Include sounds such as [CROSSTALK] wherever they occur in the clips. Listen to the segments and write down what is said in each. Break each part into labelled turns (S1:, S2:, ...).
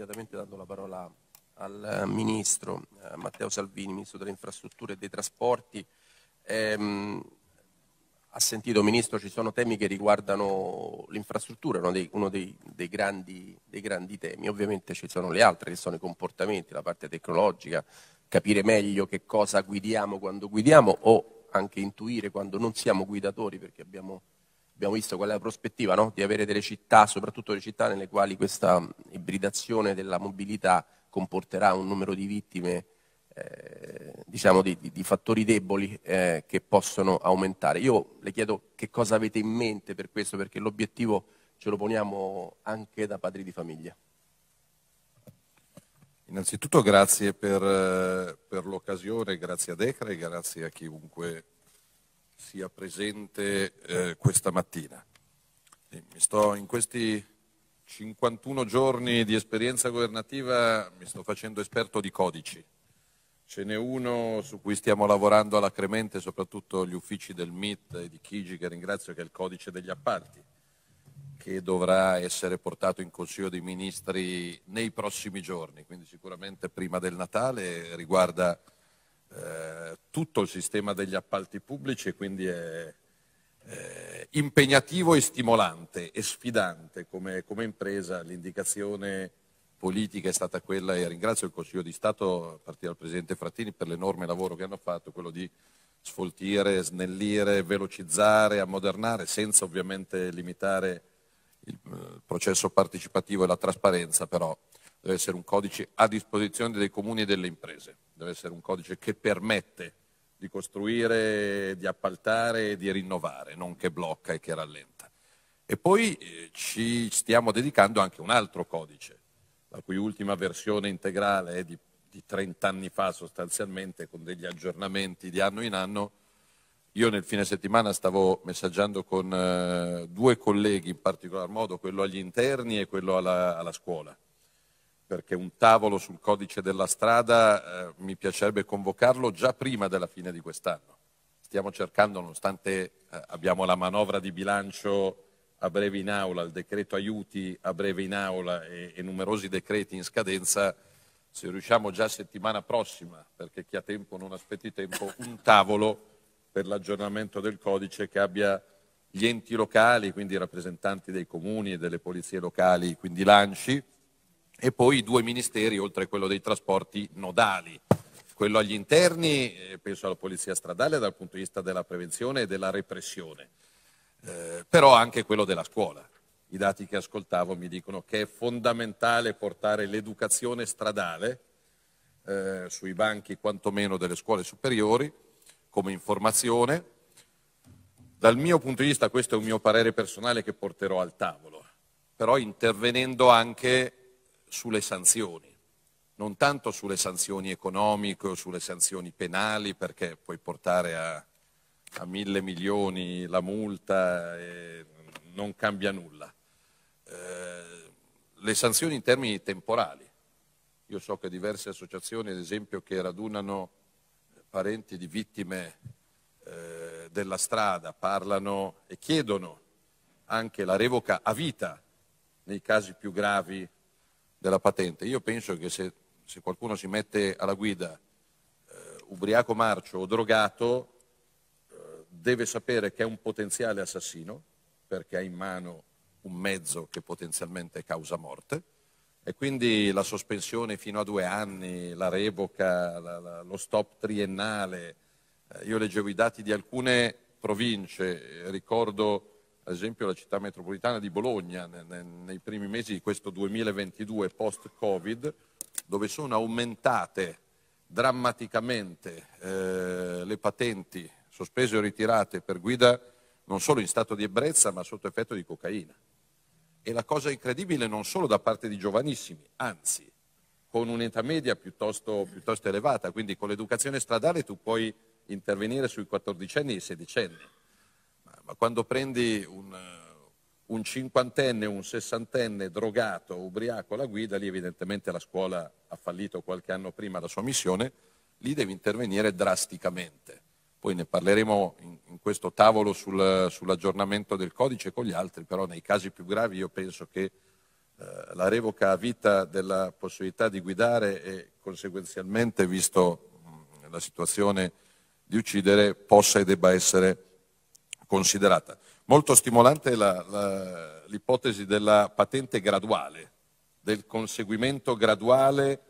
S1: immediatamente dando la parola al eh, Ministro eh, Matteo Salvini, Ministro delle Infrastrutture e dei Trasporti. Ehm, ha sentito, Ministro, ci sono temi che riguardano l'infrastruttura, uno, dei, uno dei, dei, grandi, dei, grandi, temi. Ovviamente ci sono le altre, che sono i comportamenti, la parte tecnologica, capire meglio che cosa guidiamo quando guidiamo o anche intuire quando non siamo guidatori, perché abbiamo abbiamo visto qual è la prospettiva no? di avere delle città, soprattutto le città nelle quali questa ibridazione della mobilità comporterà un numero di vittime, eh, diciamo di, di, fattori deboli eh, che possono aumentare. Io le chiedo che cosa avete in mente per questo, perché l'obiettivo ce lo poniamo anche da padri di famiglia.
S2: Innanzitutto grazie per, eh, per l'occasione, grazie a Decre, grazie a chiunque sia presente eh, questa mattina. Sto, in questi 51 giorni di esperienza governativa mi sto facendo esperto di codici. Ce n'è uno su cui stiamo lavorando alacremente, soprattutto gli uffici del MIT e di Chigi, che ringrazio, che è il codice degli appalti, che dovrà essere portato in Consiglio dei Ministri nei prossimi giorni, quindi sicuramente prima del Natale, riguarda eh, tutto il sistema degli appalti pubblici e quindi è eh, impegnativo e stimolante e sfidante come, come, impresa. L'indicazione politica è stata quella, e ringrazio il Consiglio di Stato, a partire dal Presidente Frattini, per l'enorme lavoro che hanno fatto, quello di sfoltire, snellire, velocizzare, ammodernare, senza ovviamente limitare il, il eh, processo partecipativo e la trasparenza, però deve essere un codice a disposizione dei comuni e delle imprese, deve essere un codice che permette di costruire, di appaltare e di rinnovare, non che blocca e che rallenta. E poi eh, ci stiamo dedicando anche un altro codice, la cui ultima versione integrale è di, di 30 anni fa sostanzialmente, con degli aggiornamenti di anno in anno. Io nel fine settimana stavo messaggiando con eh, due colleghi, in particolar modo quello agli interni e quello alla, alla scuola perché un tavolo sul codice della strada eh, mi piacerebbe convocarlo già prima della fine di quest'anno. Stiamo cercando, nonostante eh, abbiamo la manovra di bilancio a breve in aula, il decreto aiuti a breve in aula e, e numerosi decreti in scadenza, se riusciamo già settimana prossima, perché chi ha tempo non aspetti tempo, un tavolo per l'aggiornamento del codice che abbia gli enti locali, quindi i rappresentanti dei comuni e delle polizie locali, quindi l'ANCI, e poi i due ministeri, oltre a quello dei trasporti nodali. Quello agli interni, eh, penso alla polizia stradale dal punto di vista della prevenzione e della repressione, eh, però anche quello della scuola. I dati che ascoltavo mi dicono che è fondamentale portare l'educazione stradale eh, sui banchi quantomeno delle scuole superiori come informazione. Dal mio punto di vista questo è un mio parere personale che porterò al tavolo, però intervenendo anche sulle sanzioni, non tanto sulle sanzioni economiche o sulle sanzioni penali, perché puoi portare a, a mille milioni la multa e non cambia nulla. Eh, le sanzioni in termini temporali. Io so che diverse associazioni, ad esempio, che radunano parenti di vittime eh, della strada, parlano e chiedono anche la revoca a vita nei casi più gravi della patente. Io penso che se, se qualcuno si mette alla guida eh, ubriaco marcio o drogato, eh, deve sapere che è un potenziale assassino, perché ha in mano un mezzo che potenzialmente causa morte, e quindi la sospensione fino a due anni, la revoca, la, la, lo stop triennale. Eh, io leggevo i dati di alcune province, eh, ricordo ad esempio la città metropolitana di Bologna nei primi mesi di questo 2022 post-Covid, dove sono aumentate drammaticamente eh, le patenti sospese o ritirate per guida non solo in stato di ebbrezza ma sotto effetto di cocaina. E la cosa incredibile non solo da parte di giovanissimi, anzi con un'età media piuttosto, piuttosto elevata, quindi con l'educazione stradale tu puoi intervenire sui quattordicenni e i sedicenni ma quando prendi un, un cinquantenne, un sessantenne drogato, ubriaco alla guida, lì evidentemente la scuola ha fallito qualche anno prima la sua missione, lì devi intervenire drasticamente. Poi ne parleremo in, in questo tavolo sul, sull'aggiornamento del codice con gli altri, però nei casi più gravi io penso che eh, la revoca a vita della possibilità di guidare e conseguenzialmente, visto mh, mm, la situazione di uccidere, possa e debba essere considerata. Molto stimolante l'ipotesi della patente graduale, del conseguimento graduale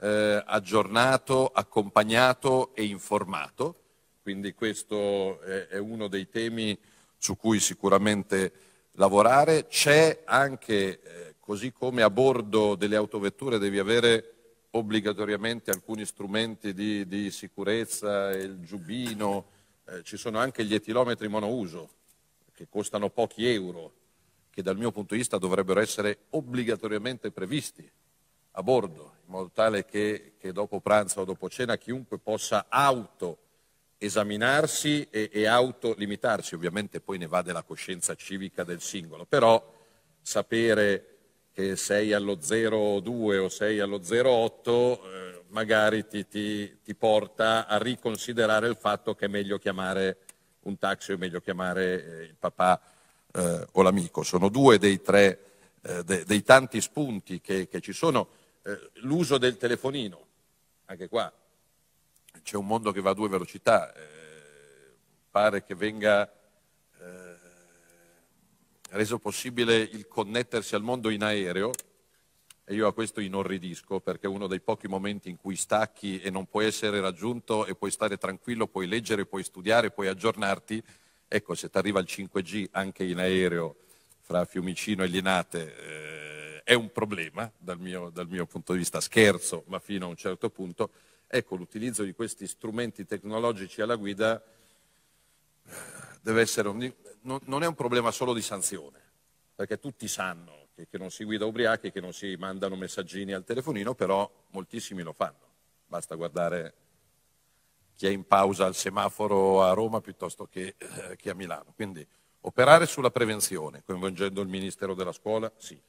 S2: eh, aggiornato, accompagnato e informato. Quindi questo è, è uno dei temi su cui sicuramente lavorare. C'è anche, eh, così come a bordo delle autovetture devi avere obbligatoriamente alcuni strumenti di, di sicurezza, il giubino, eh, ci sono anche gli etilometri monouso, che costano pochi euro, che dal mio punto di vista dovrebbero essere obbligatoriamente previsti a bordo, in modo tale che, che dopo pranzo o dopo cena chiunque possa auto esaminarsi e, e autolimitarsi. Ovviamente poi ne va della coscienza civica del singolo, però sapere che sei allo 0,2 o sei allo 0,8 eh, magari ti, ti, ti, porta a riconsiderare il fatto che è meglio chiamare un taxi o è meglio chiamare eh, il papà eh, o l'amico. Sono due dei, tre, eh, de, dei tanti spunti che, che ci sono. Eh, l'uso del telefonino, anche qua c'è un mondo che va a due velocità, eh, pare che venga eh, reso possibile il connettersi al mondo in aereo e io a questo inorridisco perché è uno dei pochi momenti in cui stacchi e non puoi essere raggiunto e puoi stare tranquillo, puoi leggere, puoi studiare, puoi aggiornarti. Ecco, se ti arriva il 5G anche in aereo fra Fiumicino e Linate eh, è un problema dal mio, dal mio punto di vista, scherzo, ma fino a un certo punto. Ecco, l'utilizzo di questi strumenti tecnologici alla guida eh, deve essere un, non, non è un problema solo di sanzione, perché tutti sanno che non si guida ubriachi, che non si mandano messaggini al telefonino, però moltissimi lo fanno. Basta guardare chi è in pausa al semaforo a Roma piuttosto che eh, chi a Milano. Quindi operare sulla prevenzione, coinvolgendo il Ministero della Scuola, sì.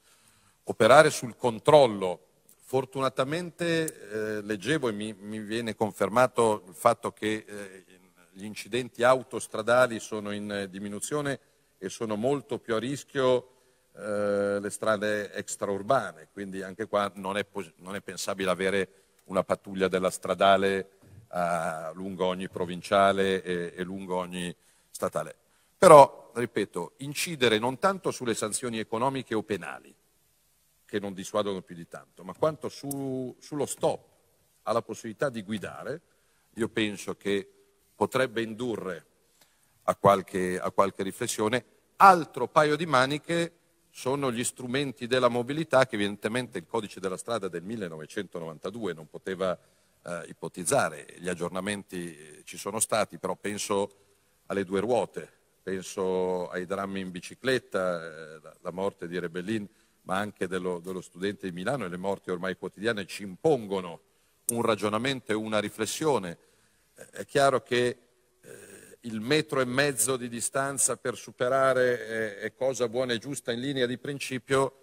S2: Operare sul controllo. Fortunatamente eh, leggevo e mi, mi, viene confermato il fatto che eh, gli incidenti autostradali sono in eh, diminuzione e sono molto più a rischio eh, le strade extraurbane, quindi anche qua non è, non è pensabile avere una pattuglia della stradale eh, lungo ogni provinciale e, e lungo ogni statale. Però, ripeto, incidere non tanto sulle sanzioni economiche o penali, che non dissuadono più di tanto, ma quanto su, sullo stop alla possibilità di guidare, io penso che potrebbe indurre a qualche, a qualche riflessione. Altro paio di maniche sono gli strumenti della mobilità che evidentemente il codice della strada del 1992 non poteva eh, ipotizzare. Gli aggiornamenti eh, ci sono stati, però penso alle due ruote, penso ai drammi in bicicletta, eh, la morte di Rebellin, ma anche dello, dello studente di Milano e le morti ormai quotidiane ci impongono un ragionamento e una riflessione. Eh, è chiaro che il metro e mezzo di distanza per superare è, eh, cosa buona e giusta in linea di principio,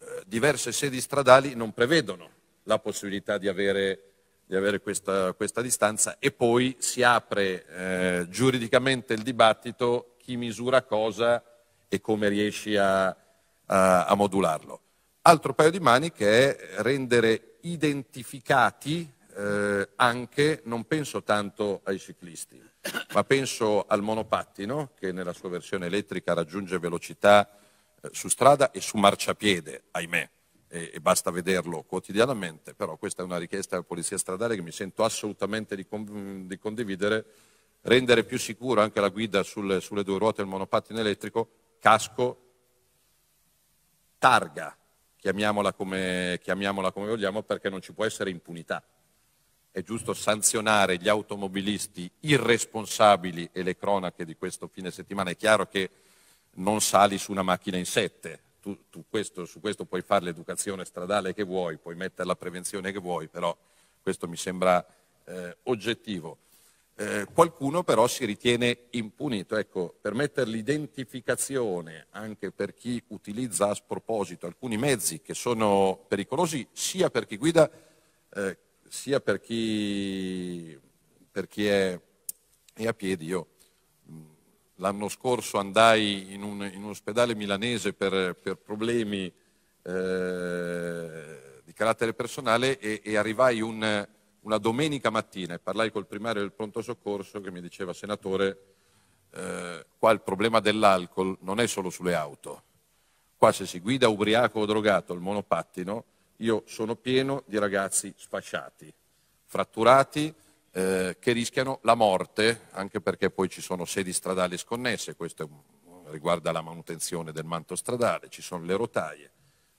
S2: eh, diverse sedi stradali non prevedono la possibilità di avere, di avere questa, questa, distanza e poi si apre eh, giuridicamente il dibattito chi misura cosa e come riesci a, a, a modularlo. Altro paio di maniche è rendere identificati eh, anche, non penso tanto ai ciclisti, ma penso al monopattino che nella sua versione elettrica raggiunge velocità eh, su strada e su marciapiede, ahimè, e, e, basta vederlo quotidianamente, però questa è una richiesta della Polizia Stradale che mi sento assolutamente di, con, di condividere, rendere più sicura anche la guida sul, sulle due ruote del monopattino elettrico, casco, targa, chiamiamola come, chiamiamola come vogliamo, perché non ci può essere impunità è giusto sanzionare gli automobilisti irresponsabili e le cronache di questo fine settimana. È chiaro che non sali su una macchina in sette, tu, tu questo, su questo puoi fare l'educazione stradale che vuoi, puoi mettere la prevenzione che vuoi, però questo mi sembra eh, oggettivo. Eh, qualcuno però si ritiene impunito. Ecco, permettere l'identificazione anche per chi utilizza a sproposito alcuni mezzi che sono pericolosi sia per chi guida eh, sia per chi, per chi è, è, a piedi. Io l'anno scorso andai in un, in un ospedale milanese per, per problemi eh, di carattere personale e, e arrivai un, una domenica mattina e parlai col primario del pronto soccorso che mi diceva, senatore, eh, qua il problema dell'alcol non è solo sulle auto. Qua se si guida ubriaco o drogato il monopattino, io sono pieno di ragazzi sfasciati, fratturati, eh, che rischiano la morte, anche perché poi ci sono sedi stradali sconnesse, questo riguarda la manutenzione del manto stradale, ci sono le rotaie.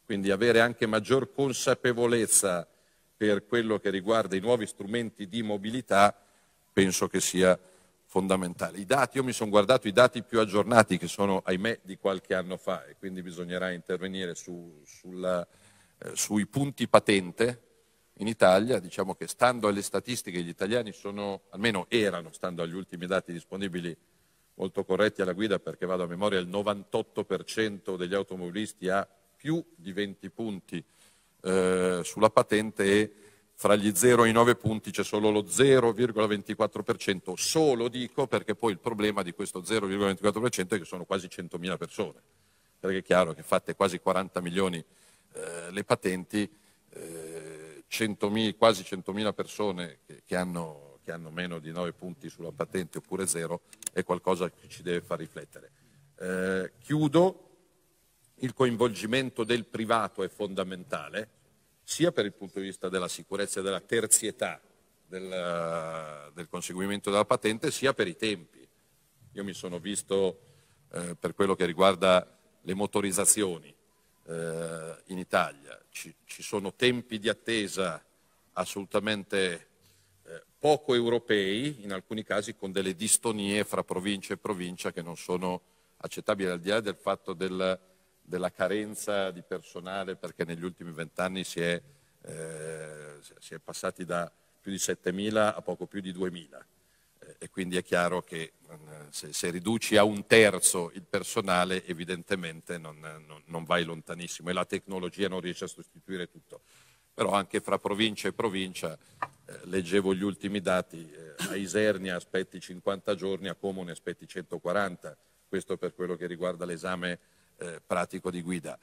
S2: Quindi avere anche maggior consapevolezza per quello che riguarda i nuovi strumenti di mobilità penso che sia fondamentale. I dati, io mi sono guardato i dati più aggiornati che sono ahimè di qualche anno fa e quindi bisognerà intervenire su, sulla eh, sui punti patente in Italia, diciamo che stando alle statistiche gli italiani sono, almeno erano, stando agli ultimi dati disponibili, molto corretti alla guida perché vado a memoria, il 98% degli automobilisti ha più di 20 punti eh, sulla patente e fra gli 0 e i 9 punti c'è solo lo 0,24%, solo dico perché poi il problema di questo 0,24% è che sono quasi 100.000 persone, perché è chiaro che fatte quasi 40 milioni di eh, le patenti, eh, 100 quasi 100.000 persone che, che, hanno, che, hanno, meno di 9 punti sulla patente oppure zero è qualcosa che ci deve far riflettere. Eh, chiudo, il coinvolgimento del privato è fondamentale, sia per il punto di vista della sicurezza e della terzietà del, del conseguimento della patente, sia per i tempi. Io mi sono visto eh, per quello che riguarda le motorizzazioni, eh, in Italia. Ci, ci, sono tempi di attesa assolutamente eh, poco europei, in alcuni casi con delle distonie fra provincia e provincia che non sono accettabili, al di là del fatto del, della carenza di personale, perché negli ultimi vent'anni si, eh, si è passati da più di 7.000 a poco più di 2.000. Eh, e quindi è chiaro che mm, se, se, riduci a un terzo il personale evidentemente non, non, non, vai lontanissimo e la tecnologia non riesce a sostituire tutto. Però anche fra provincia e provincia, eh, leggevo gli ultimi dati, eh, a Isernia aspetti 50 giorni, a Comune aspetti 140, questo per quello che riguarda l'esame eh, pratico di guida.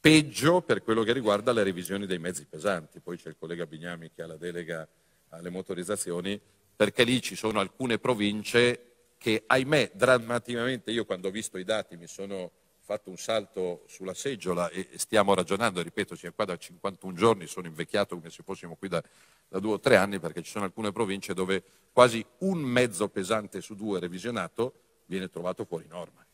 S2: Peggio per quello che riguarda le revisioni dei mezzi pesanti, poi c'è il collega Bignami che ha la delega alle motorizzazioni, perché lì ci sono alcune province che, ahimè, drammaticamente, io quando ho visto i dati mi sono fatto un salto sulla seggiola e stiamo ragionando, ripeto, siamo qua da 51 giorni, sono invecchiato come se fossimo qui da, da due o tre anni, perché ci sono alcune province dove quasi un mezzo pesante su due revisionato viene trovato fuori norma.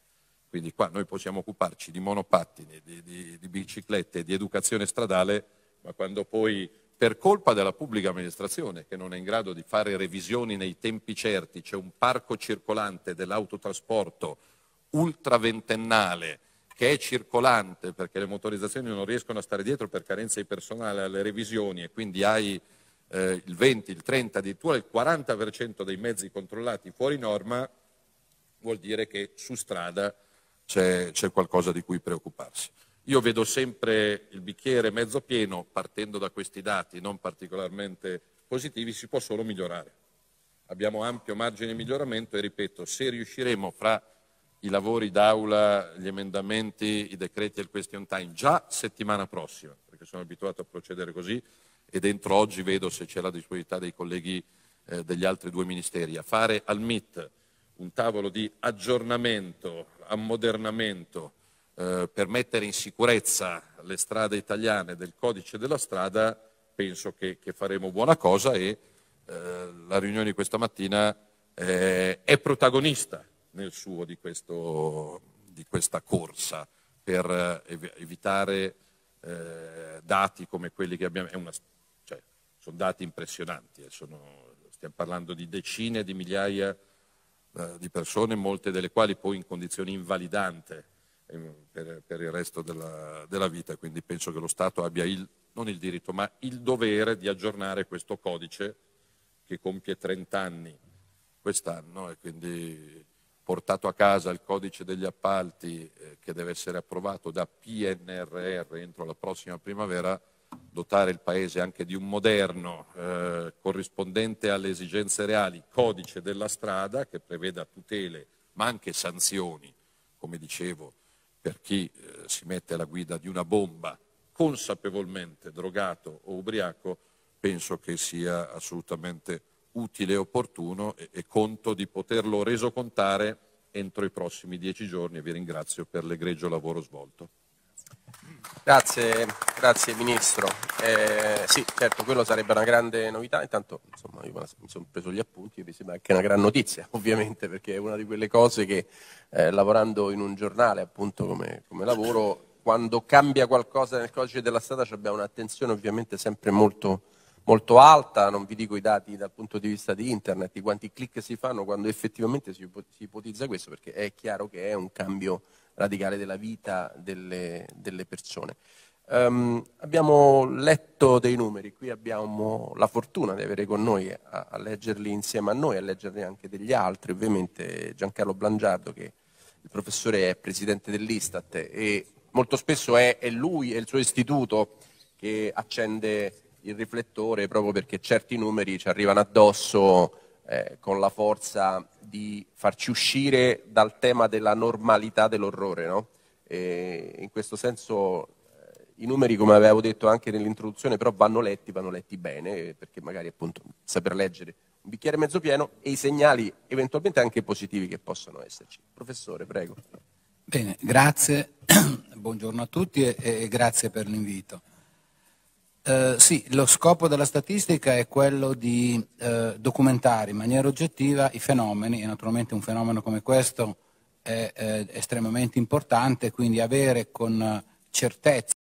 S2: Quindi qua noi possiamo occuparci di monopattini, di, di, di biciclette, di educazione stradale, ma quando poi per colpa della pubblica amministrazione che non è in grado di fare revisioni nei tempi certi, c'è un parco circolante dell'autotrasporto ultraventennale che è circolante perché le motorizzazioni non riescono a stare dietro per carenza di personale alle revisioni e quindi hai eh, il 20, il 30, addirittura il 40% dei mezzi controllati fuori norma, vuol dire che su strada c'è, c'è qualcosa di cui preoccuparsi. Io vedo sempre il bicchiere mezzo pieno, partendo da questi dati non particolarmente positivi, si può solo migliorare. Abbiamo ampio margine di miglioramento e ripeto, se riusciremo fra i lavori d'aula, gli emendamenti, i decreti e il question time già settimana prossima, perché sono abituato a procedere così e dentro oggi vedo se c'è la disponibilità dei colleghi eh, degli altri due ministeri, a fare al MIT un tavolo di aggiornamento, ammodernamento, eh, per mettere in sicurezza le strade italiane del codice della strada, penso che, che faremo buona cosa e eh, la riunione di questa mattina eh, è protagonista nel suo di, questo, di questa corsa per eh, evitare eh, dati come quelli che abbiamo, una, cioè, sono dati impressionanti, sono, stiamo parlando di decine di migliaia di persone, molte delle quali poi in condizioni invalidante Ehm, per, per il resto della, della, vita, quindi penso che lo Stato abbia il, non il diritto, ma il dovere di aggiornare questo codice che compie 30 anni quest'anno e quindi portato a casa il codice degli appalti eh, che deve essere approvato da PNRR entro la prossima primavera, dotare il Paese anche di un moderno, eh, corrispondente alle esigenze reali, codice della strada che preveda tutele ma anche sanzioni, come dicevo, per chi eh, si mette alla guida di una bomba consapevolmente drogato o ubriaco, penso che sia assolutamente utile e opportuno e, e conto di poterlo reso contare entro i prossimi dieci giorni e vi ringrazio per l'egregio lavoro
S1: svolto. Grazie. Grazie Ministro. Eh, sì, certo, quello sarebbe una grande novità. Intanto, insomma, io mi sono preso gli appunti e mi sembra anche una gran notizia, [LAUGHS] ovviamente, perché è una di quelle cose che eh, lavorando in un giornale, appunto come, come lavoro, quando cambia qualcosa nel codice della strada abbiamo un'attenzione ovviamente sempre molto, molto alta, non vi dico i dati dal punto di vista di internet, di quanti click si fanno quando effettivamente si ipotizza questo, perché è chiaro che è un cambio radicale della vita delle, delle persone. Um, abbiamo letto dei numeri, qui abbiamo la fortuna di avere con noi a, a, leggerli insieme a noi, a leggerli anche degli altri, ovviamente Giancarlo Blangiardo che il professore è presidente dell'Istat e molto spesso è, è lui e il suo istituto che accende il riflettore proprio perché certi numeri ci arrivano addosso eh, con la forza di farci uscire dal tema della normalità dell'orrore. No? in questo senso i numeri, come avevo detto anche nell'introduzione, però vanno letti, vanno letti bene, perché magari appunto saper leggere un bicchiere mezzo pieno e i segnali eventualmente anche positivi che possono esserci. Professore, prego. Bene, grazie, [CLEARS THROAT] buongiorno a tutti e, e grazie per l'invito. Eh, sì, lo scopo della statistica è quello di eh, documentare in maniera oggettiva i fenomeni e naturalmente un fenomeno come questo è eh, estremamente importante, quindi avere con certezza